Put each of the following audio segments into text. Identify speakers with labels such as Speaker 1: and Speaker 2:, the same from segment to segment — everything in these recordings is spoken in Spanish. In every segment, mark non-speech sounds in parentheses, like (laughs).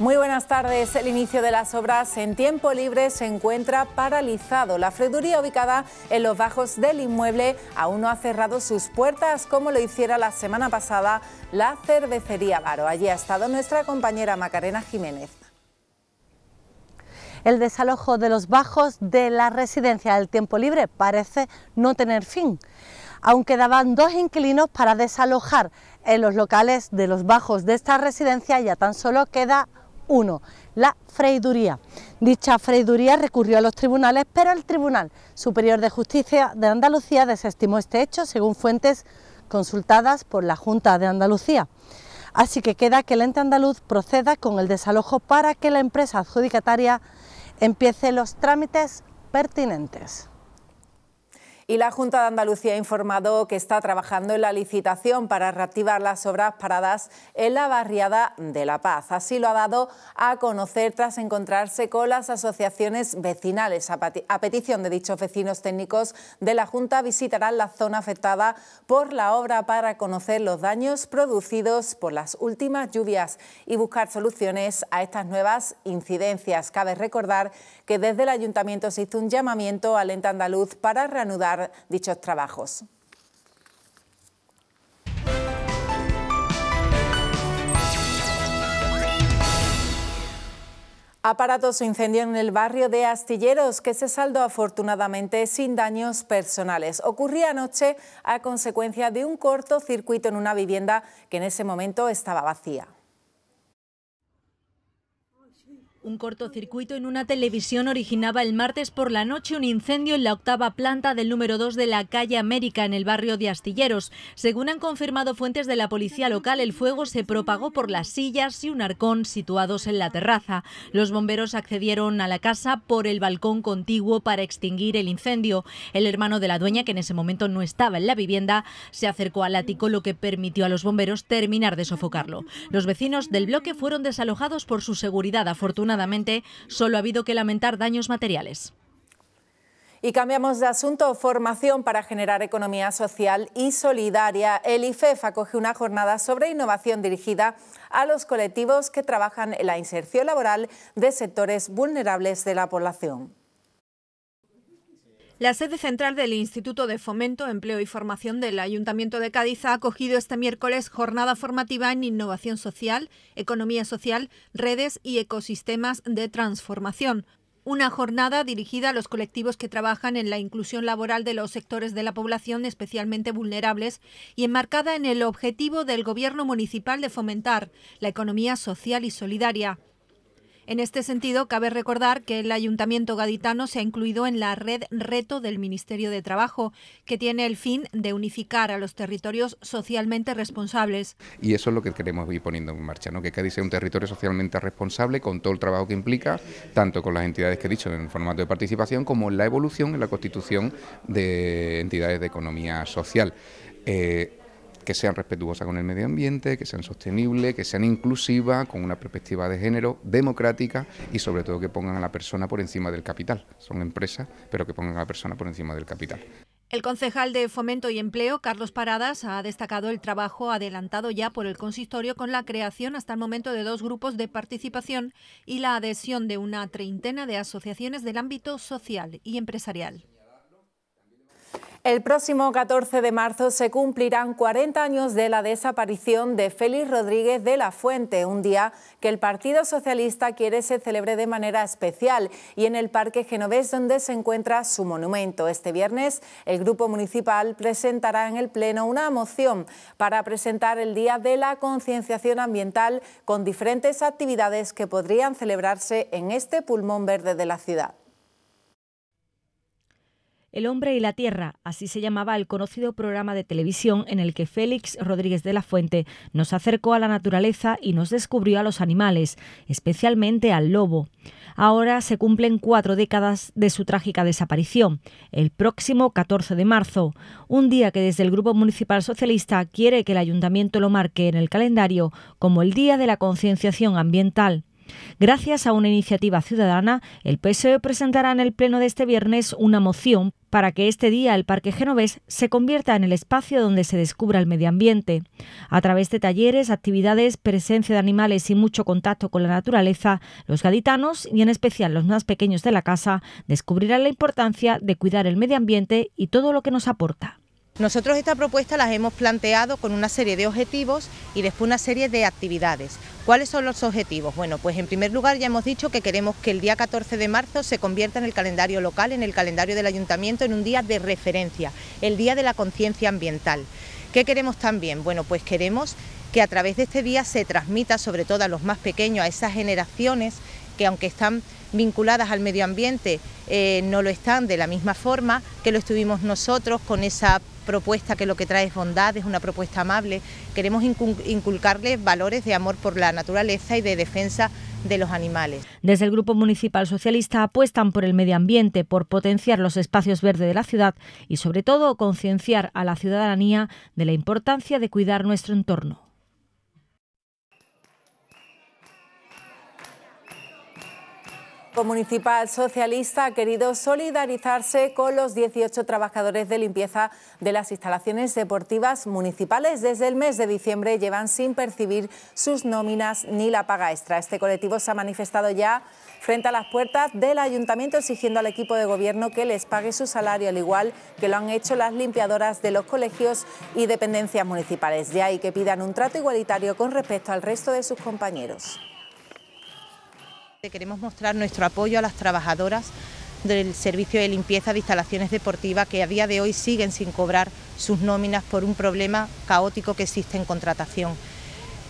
Speaker 1: Muy buenas tardes. El inicio de las obras en tiempo libre se encuentra paralizado. La freduría ubicada en los bajos del inmueble aún no ha cerrado sus puertas como lo hiciera la semana pasada la cervecería Varo. Allí ha estado nuestra compañera Macarena Jiménez.
Speaker 2: El desalojo de los bajos de la residencia del tiempo libre parece no tener fin. Aún quedaban dos inquilinos para desalojar en los locales de los bajos de esta residencia, ya tan solo queda 1, la freiduría. Dicha freiduría recurrió a los tribunales, pero el Tribunal Superior de Justicia de Andalucía desestimó este hecho, según fuentes consultadas por la Junta de Andalucía. Así que queda que el ente andaluz proceda con el desalojo para que la empresa adjudicataria empiece los trámites pertinentes.
Speaker 1: Y la Junta de Andalucía ha informado que está trabajando en la licitación para reactivar las obras paradas en la barriada de La Paz. Así lo ha dado a conocer tras encontrarse con las asociaciones vecinales. A petición de dichos vecinos técnicos de la Junta visitarán la zona afectada por la obra para conocer los daños producidos por las últimas lluvias y buscar soluciones a estas nuevas incidencias. Cabe recordar que desde el Ayuntamiento se hizo un llamamiento al ente andaluz para reanudar dichos trabajos. Aparatos se incendió en el barrio de Astilleros, que se saldó afortunadamente sin daños personales. Ocurría anoche a consecuencia de un cortocircuito en una vivienda que en ese momento estaba vacía.
Speaker 3: Un cortocircuito en una televisión originaba el martes por la noche un incendio en la octava planta del número 2 de la calle América en el barrio de Astilleros. Según han confirmado fuentes de la policía local, el fuego se propagó por las sillas y un arcón situados en la terraza. Los bomberos accedieron a la casa por el balcón contiguo para extinguir el incendio. El hermano de la dueña, que en ese momento no estaba en la vivienda, se acercó al ático, lo que permitió a los bomberos terminar de sofocarlo. Los vecinos del bloque fueron desalojados por su seguridad afortunadamente Afortunadamente, solo ha habido que lamentar daños materiales.
Speaker 1: Y cambiamos de asunto, formación para generar economía social y solidaria. El IFEF acoge una jornada sobre innovación dirigida a los colectivos que trabajan en la inserción laboral de sectores vulnerables de la población.
Speaker 4: La sede central del Instituto de Fomento, Empleo y Formación del Ayuntamiento de Cádiz ha acogido este miércoles jornada formativa en innovación social, economía social, redes y ecosistemas de transformación. Una jornada dirigida a los colectivos que trabajan en la inclusión laboral de los sectores de la población especialmente vulnerables y enmarcada en el objetivo del Gobierno Municipal de fomentar la economía social y solidaria. En este sentido, cabe recordar que el Ayuntamiento gaditano se ha incluido en la red Reto del Ministerio de Trabajo, que tiene el fin de unificar a los territorios socialmente responsables.
Speaker 5: Y eso es lo que queremos ir poniendo en marcha, ¿no? que Cádiz sea un territorio socialmente responsable con todo el trabajo que implica, tanto con las entidades que he dicho en el formato de participación como en la evolución en la constitución de entidades de economía social. Eh, que sean respetuosas con el medio ambiente, que sean sostenibles, que sean inclusivas, con una perspectiva de género, democrática y sobre todo que pongan a la persona por encima del capital. Son empresas, pero que pongan a la persona por encima del capital.
Speaker 4: El concejal de Fomento y Empleo, Carlos Paradas, ha destacado el trabajo adelantado ya por el consistorio con la creación hasta el momento de dos grupos de participación y la adhesión de una treintena de asociaciones del ámbito social y empresarial.
Speaker 1: El próximo 14 de marzo se cumplirán 40 años de la desaparición de Félix Rodríguez de la Fuente, un día que el Partido Socialista quiere se celebre de manera especial y en el Parque Genovés donde se encuentra su monumento. Este viernes el Grupo Municipal presentará en el Pleno una moción para presentar el Día de la Concienciación Ambiental con diferentes actividades que podrían celebrarse en este pulmón verde de la ciudad.
Speaker 3: El hombre y la tierra, así se llamaba el conocido programa de televisión en el que Félix Rodríguez de la Fuente nos acercó a la naturaleza y nos descubrió a los animales, especialmente al lobo. Ahora se cumplen cuatro décadas de su trágica desaparición, el próximo 14 de marzo, un día que desde el Grupo Municipal Socialista quiere que el ayuntamiento lo marque en el calendario como el Día de la Concienciación Ambiental. Gracias a una iniciativa ciudadana, el PSOE presentará en el Pleno de este viernes una moción para que este día el Parque Genovés se convierta en el espacio donde se descubra el medio ambiente. A través de talleres, actividades, presencia de animales y mucho contacto con la naturaleza, los gaditanos, y en especial los más pequeños de la casa, descubrirán
Speaker 2: la importancia de cuidar el medio ambiente y todo lo que nos aporta. Nosotros esta propuesta las hemos planteado con una serie de objetivos y después una serie de actividades. ¿Cuáles son los objetivos? Bueno, pues en primer lugar ya hemos dicho que queremos que el día 14 de marzo se convierta en el calendario local, en el calendario del ayuntamiento, en un día de referencia, el día de la conciencia ambiental. ¿Qué queremos también? Bueno, pues queremos que a través de este día se transmita sobre todo a los más pequeños, a esas generaciones que aunque están vinculadas al medio ambiente, eh, no lo están de la misma forma que lo estuvimos nosotros con esa propuesta que lo que trae es bondad, es una propuesta amable. Queremos inculcarles valores de amor por la naturaleza y de defensa de los animales.
Speaker 3: Desde el Grupo Municipal Socialista apuestan por el medio ambiente, por potenciar los espacios verdes de la ciudad y sobre todo concienciar a la ciudadanía de la importancia de cuidar nuestro entorno.
Speaker 1: Municipal Socialista ha querido solidarizarse con los 18 trabajadores de limpieza de las instalaciones deportivas municipales. Desde el mes de diciembre llevan sin percibir sus nóminas ni la paga extra. Este colectivo se ha manifestado ya frente a las puertas del ayuntamiento exigiendo al equipo de gobierno que les pague su salario, al igual que lo han hecho las limpiadoras de los colegios y dependencias municipales. De ahí que pidan un trato igualitario con respecto al resto de sus compañeros.
Speaker 2: Queremos mostrar nuestro apoyo a las trabajadoras del servicio de limpieza de instalaciones deportivas que a día de hoy siguen sin cobrar sus nóminas por un problema caótico que existe en contratación.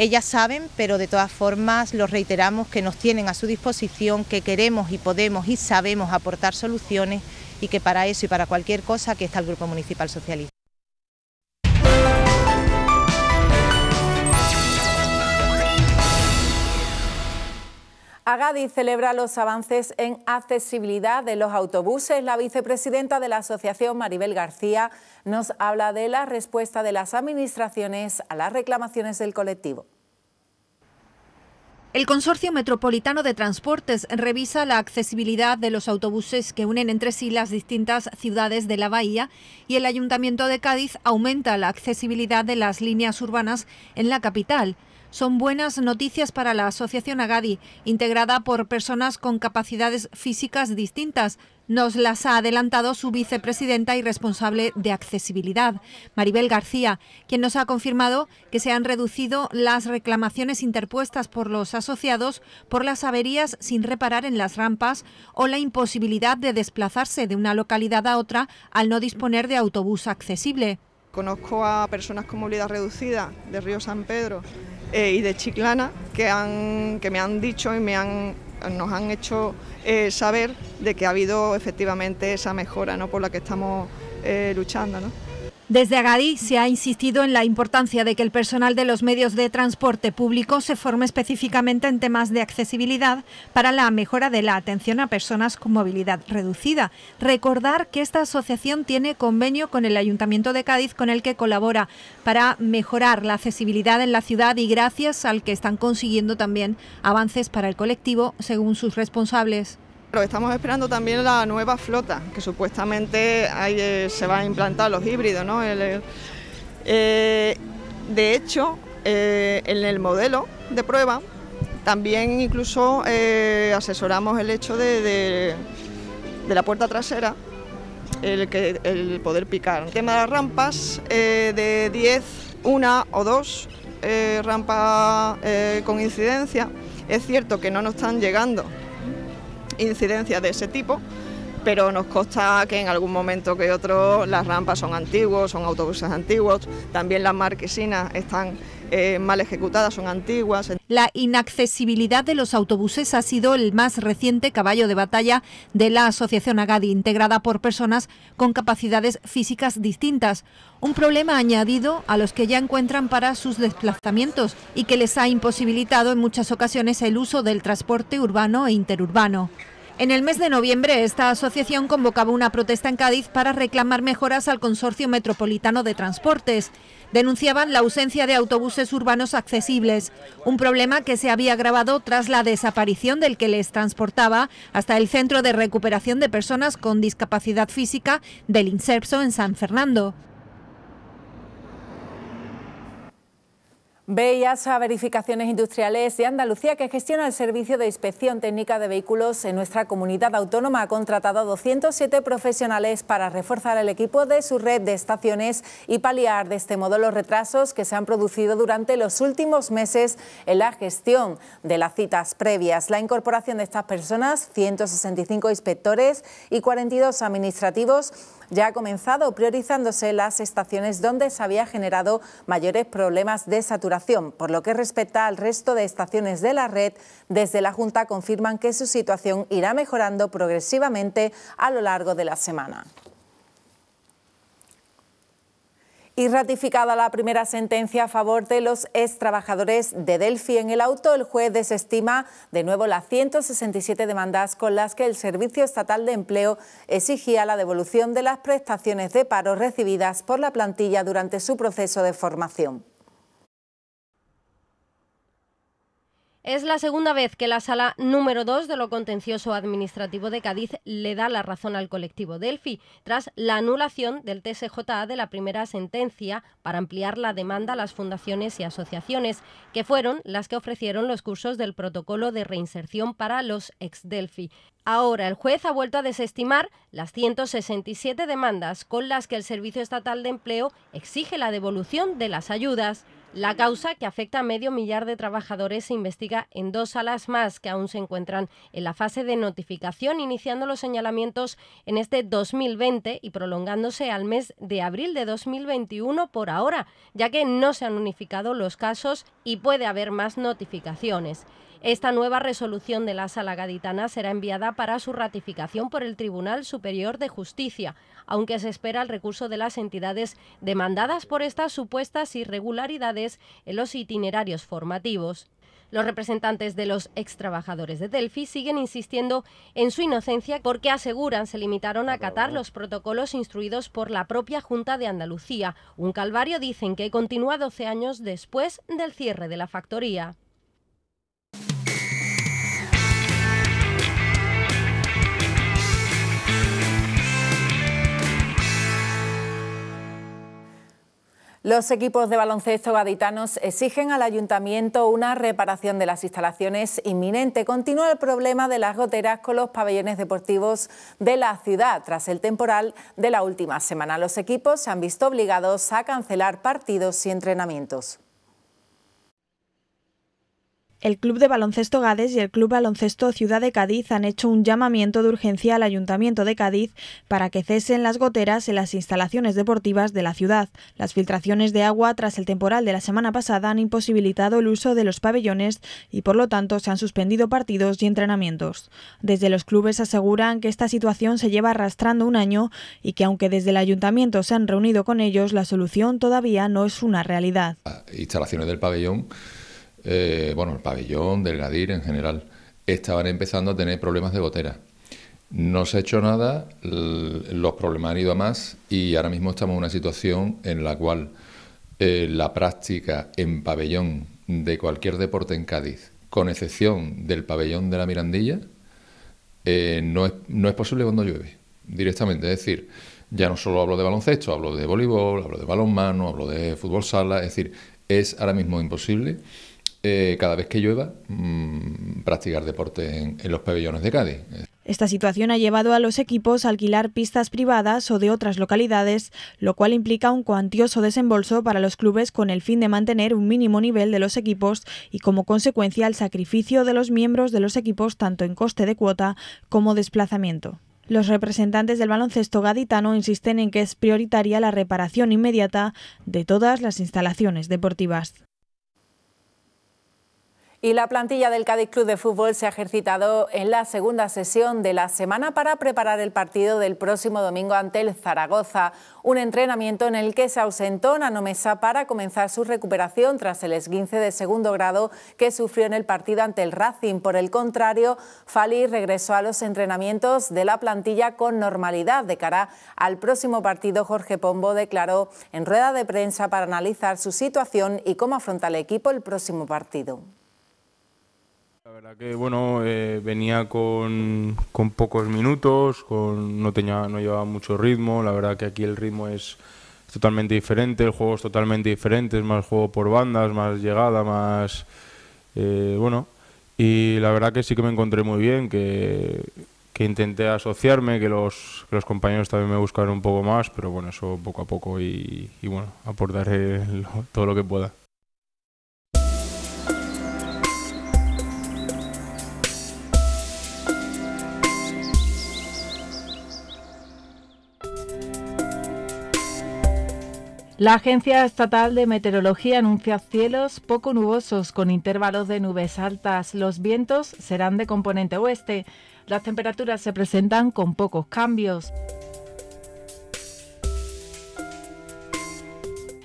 Speaker 2: Ellas saben, pero de todas formas los reiteramos que nos tienen a su disposición, que queremos y podemos y sabemos aportar soluciones y que para eso y para cualquier cosa que está el Grupo Municipal Socialista.
Speaker 1: Agadi celebra los avances en accesibilidad de los autobuses. La vicepresidenta de la asociación, Maribel García, nos habla de la respuesta de las administraciones a las reclamaciones del colectivo.
Speaker 4: El Consorcio Metropolitano de Transportes revisa la accesibilidad de los autobuses que unen entre sí las distintas ciudades de la bahía y el Ayuntamiento de Cádiz aumenta la accesibilidad de las líneas urbanas en la capital son buenas noticias para la Asociación Agadi, integrada por personas con capacidades físicas distintas. Nos las ha adelantado su vicepresidenta y responsable de accesibilidad, Maribel García, quien nos ha confirmado que se han reducido las reclamaciones interpuestas por los asociados por las averías sin reparar en las rampas o la imposibilidad de desplazarse de una localidad a otra al no disponer de autobús accesible.
Speaker 6: Conozco a personas con movilidad reducida de Río San Pedro eh, y de Chiclana que, han, que me han dicho y me han, nos han hecho eh, saber de que ha habido efectivamente esa mejora ¿no? por la que estamos eh, luchando. ¿no? Desde Agadí
Speaker 4: se ha insistido en la importancia de que el personal de los medios de transporte público se forme específicamente en temas de accesibilidad para la mejora de la atención a personas con movilidad reducida. Recordar que esta asociación tiene convenio con el Ayuntamiento de Cádiz con el que colabora para mejorar la accesibilidad en la ciudad y gracias al que están consiguiendo
Speaker 6: también avances para el colectivo, según sus responsables. Pero estamos esperando también la nueva flota, que supuestamente ahí, eh, se va a implantar los híbridos. ¿no? Eh, de hecho, eh, en el modelo de prueba también incluso asesoramos el hecho de, de, la puerta trasera, el, que, el poder picar. El tema de las rampas, de 10, una o dos rampas con incidencia, es cierto que no nos están llegando incidencias de ese tipo, pero nos consta que en algún momento que otro las rampas son antiguos, son autobuses antiguos, también las marquesinas están eh, mal ejecutadas, son antiguas. La
Speaker 4: inaccesibilidad de los autobuses ha sido el más reciente caballo de batalla de la Asociación Agadi, integrada por personas con capacidades físicas distintas. Un problema añadido a los que ya encuentran para sus desplazamientos y que les ha imposibilitado en muchas ocasiones el uso del transporte urbano e interurbano. En el mes de noviembre, esta asociación convocaba una protesta en Cádiz para reclamar mejoras al Consorcio Metropolitano de Transportes. Denunciaban la ausencia de autobuses urbanos accesibles, un problema que se había agravado tras la desaparición del que les transportaba hasta el Centro de Recuperación de Personas con Discapacidad Física del INSERPSO en San Fernando.
Speaker 1: Bellas a Verificaciones Industriales de Andalucía, que gestiona el servicio de inspección técnica de vehículos en nuestra comunidad autónoma, ha contratado 207 profesionales para reforzar el equipo de su red de estaciones y paliar de este modo los retrasos que se han producido durante los últimos meses en la gestión de las citas previas. La incorporación de estas personas, 165 inspectores y 42 administrativos, ya ha comenzado priorizándose las estaciones donde se había generado mayores problemas de saturación. Por lo que respecta al resto de estaciones de la red, desde la Junta confirman que su situación irá mejorando progresivamente a lo largo de la semana. Y ratificada la primera sentencia a favor de los ex trabajadores de Delphi en el auto, el juez desestima de nuevo las 167 demandas con las que el Servicio Estatal de Empleo exigía la devolución de las prestaciones de paro recibidas por la plantilla durante su proceso de formación.
Speaker 5: Es la segunda vez que la sala número 2 de lo contencioso administrativo de Cádiz le da la razón al colectivo Delfi, tras la anulación del TSJA de la primera sentencia para ampliar la demanda a las fundaciones y asociaciones, que fueron las que ofrecieron los cursos del protocolo de reinserción para los ex delfi Ahora el juez ha vuelto a desestimar las 167 demandas con las que el Servicio Estatal de Empleo exige la devolución de las ayudas. La causa, que afecta a medio millar de trabajadores, se investiga en dos salas más que aún se encuentran en la fase de notificación, iniciando los señalamientos en este 2020 y prolongándose al mes de abril de 2021 por ahora, ya que no se han unificado los casos y puede haber más notificaciones. Esta nueva resolución de la Sala Gaditana será enviada para su ratificación por el Tribunal Superior de Justicia, aunque se espera el recurso de las entidades demandadas por estas supuestas irregularidades en los itinerarios formativos. Los representantes de los extrabajadores de Delfi siguen insistiendo en su inocencia porque aseguran se limitaron a acatar los protocolos instruidos por la propia Junta de Andalucía, un calvario dicen que continúa 12 años después del cierre de la factoría.
Speaker 1: Los equipos de baloncesto gaditanos exigen al ayuntamiento una reparación de las instalaciones inminente. Continúa el problema de las goteras con los pabellones deportivos de la ciudad tras el temporal de la última semana. Los equipos se han visto obligados a cancelar partidos y entrenamientos.
Speaker 7: El Club de Baloncesto Gades y el Club Baloncesto Ciudad de Cádiz han hecho un llamamiento de urgencia al Ayuntamiento de Cádiz para que cesen las goteras en las instalaciones deportivas de la ciudad. Las filtraciones de agua tras el temporal de la semana pasada han imposibilitado el uso de los pabellones y por lo tanto se han suspendido partidos y entrenamientos. Desde los clubes aseguran que esta situación se lleva arrastrando un año y que aunque desde el Ayuntamiento se han reunido con ellos, la solución todavía no es una realidad.
Speaker 4: Instalaciones del pabellón eh, bueno, el pabellón, del Gadir en general, estaban empezando a tener problemas de gotera. No se ha hecho nada, los problemas han ido a más y ahora mismo estamos en una situación en la cual eh, la práctica en pabellón de cualquier deporte en Cádiz, con excepción del pabellón de la Mirandilla, eh, no, es, no es posible cuando llueve directamente. Es decir, ya no solo hablo de baloncesto, hablo de voleibol, hablo de balonmano, hablo de fútbol sala. Es decir, es ahora mismo imposible eh, cada vez que llueva, mm, practicar deporte en, en los pabellones de Cádiz.
Speaker 7: Esta situación ha llevado a los equipos a alquilar pistas privadas o de otras localidades, lo cual implica un cuantioso desembolso para los clubes con el fin de mantener un mínimo nivel de los equipos y como consecuencia el sacrificio de los miembros de los equipos tanto en coste de cuota como desplazamiento. Los representantes del baloncesto gaditano insisten en que es prioritaria la reparación inmediata de todas las instalaciones deportivas.
Speaker 1: Y la plantilla del Cádiz Club de Fútbol se ha ejercitado en la segunda sesión de la semana para preparar el partido del próximo domingo ante el Zaragoza, un entrenamiento en el que se ausentó Nano para comenzar su recuperación tras el esguince de segundo grado que sufrió en el partido ante el Racing. Por el contrario, Fali regresó a los entrenamientos de la plantilla con normalidad. De cara al próximo partido, Jorge Pombo declaró en rueda de prensa para analizar su situación y cómo afronta el equipo el próximo partido.
Speaker 6: La verdad que bueno, eh, venía con, con, pocos minutos, con, no, tenía, no llevaba mucho ritmo, la verdad que aquí el ritmo es totalmente diferente, el juego es totalmente diferente, es más juego por bandas, más llegada, más... Eh, bueno, y la verdad que sí que me encontré muy bien, que, intenté asociarme, que los, los compañeros también me buscaron un poco más, pero bueno, eso poco a poco y, bueno, aportaré (laughs) todo lo que pueda.
Speaker 1: La Agencia Estatal de Meteorología anuncia cielos poco nubosos con intervalos de nubes altas. Los vientos serán de componente oeste. Las temperaturas se presentan con pocos cambios.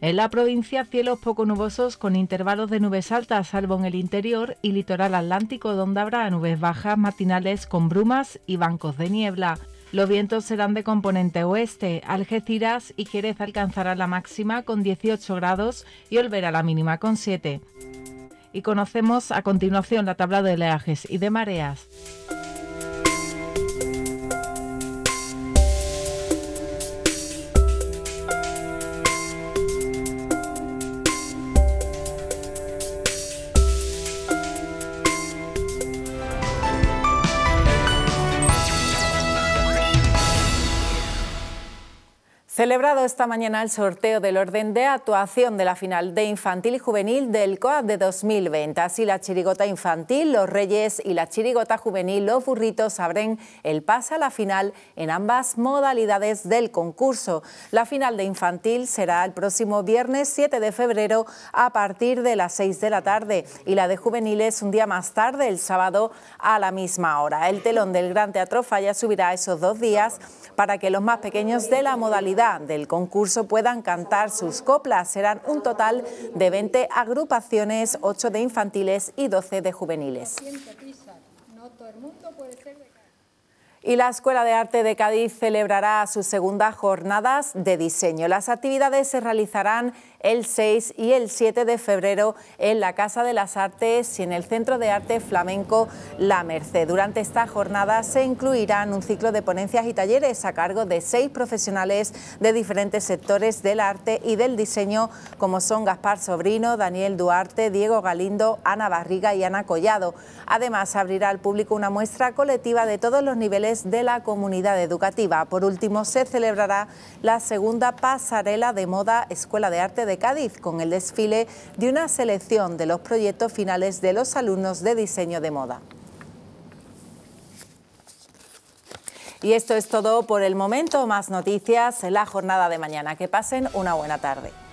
Speaker 1: En la provincia, cielos poco nubosos con intervalos de nubes altas, salvo en el interior y litoral atlántico, donde habrá nubes bajas matinales con brumas y bancos de niebla. Los vientos serán de componente oeste. Algeciras y Jerez alcanzarán la máxima con 18 grados y volverá la mínima con 7. Y conocemos a continuación la tabla de oleajes y de mareas. Celebrado esta mañana el sorteo del orden de actuación de la final de infantil y juvenil del COAD de 2020. Así la chirigota infantil, los Reyes y la chirigota juvenil, los burritos, abren el pase a la final en ambas modalidades del concurso. La final de infantil será el próximo viernes 7 de febrero a partir de las 6 de la tarde y la de juveniles un día más tarde, el sábado a la misma hora. El telón del Gran Teatro Falla subirá esos dos días para que los más pequeños de la modalidad del concurso puedan cantar sus coplas. Serán un total de 20 agrupaciones, 8 de infantiles y 12 de juveniles. Y la Escuela de Arte de Cádiz celebrará sus segundas jornadas de diseño. Las actividades se realizarán el 6 y el 7 de febrero en la Casa de las Artes y en el Centro de Arte Flamenco La Merced. Durante esta jornada se incluirán un ciclo de ponencias y talleres a cargo de seis profesionales de diferentes sectores del arte y del diseño, como son Gaspar Sobrino, Daniel Duarte, Diego Galindo, Ana Barriga y Ana Collado. Además, abrirá al público una muestra colectiva de todos los niveles de la comunidad educativa. Por último, se celebrará la segunda pasarela de moda Escuela de Arte de Cádiz con el desfile de una selección de los proyectos finales de los alumnos de diseño de moda. Y esto es todo por el momento. Más noticias en la jornada de mañana. Que pasen una buena tarde.